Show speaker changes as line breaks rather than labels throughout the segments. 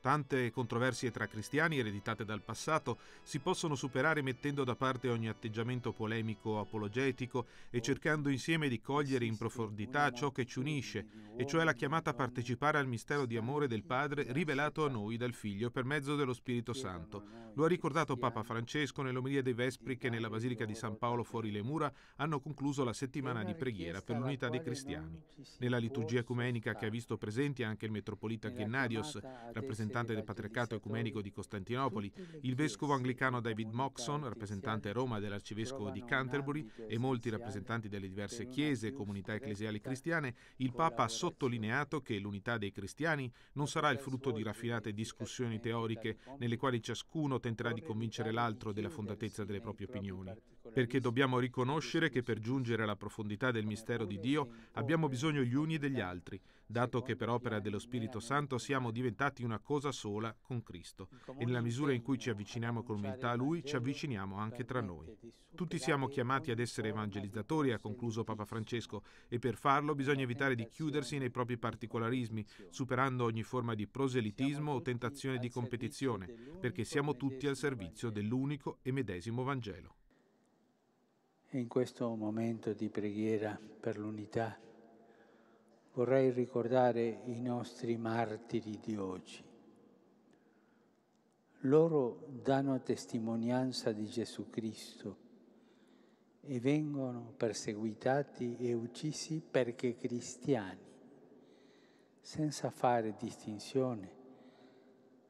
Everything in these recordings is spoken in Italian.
Tante controversie tra cristiani ereditate dal passato si possono superare mettendo da parte ogni atteggiamento polemico o apologetico e cercando insieme di cogliere in profondità ciò che ci unisce, e cioè la chiamata a partecipare al mistero di amore del Padre rivelato a noi dal Figlio per mezzo dello Spirito Santo. Lo ha ricordato Papa Francesco nell'omelia dei Vespri che nella Basilica di San Paolo fuori le mura hanno concluso la settimana di preghiera per l'unità dei cristiani. Nella liturgia ecumenica che ha visto presenti anche il metropolita Gennadios, rappresentato rappresentante del Patriarcato Ecumenico di Costantinopoli, il vescovo anglicano David Moxon, rappresentante a Roma dell'arcivescovo di Canterbury e molti rappresentanti delle diverse chiese e comunità ecclesiali cristiane, il Papa ha sottolineato che l'unità dei cristiani non sarà il frutto di raffinate discussioni teoriche nelle quali ciascuno tenterà di convincere l'altro della fondatezza delle proprie opinioni perché dobbiamo riconoscere che per giungere alla profondità del mistero di Dio abbiamo bisogno gli uni degli altri, dato che per opera dello Spirito Santo siamo diventati una cosa sola con Cristo e nella misura in cui ci avviciniamo con umiltà a Lui ci avviciniamo anche tra noi. Tutti siamo chiamati ad essere evangelizzatori, ha concluso Papa Francesco, e per farlo bisogna evitare di chiudersi nei propri particolarismi, superando ogni forma di proselitismo o tentazione di competizione, perché siamo tutti al servizio dell'unico e medesimo Vangelo.
E in questo momento di preghiera per l'unità vorrei ricordare i nostri martiri di oggi. Loro danno testimonianza di Gesù Cristo e vengono perseguitati e uccisi perché cristiani, senza fare distinzione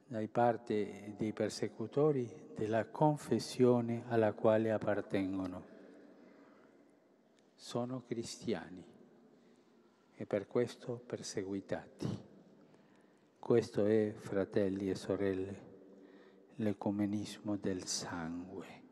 da parte dei persecutori della confessione alla quale appartengono sono cristiani e per questo perseguitati. Questo è, fratelli e sorelle, l'ecumenismo del sangue.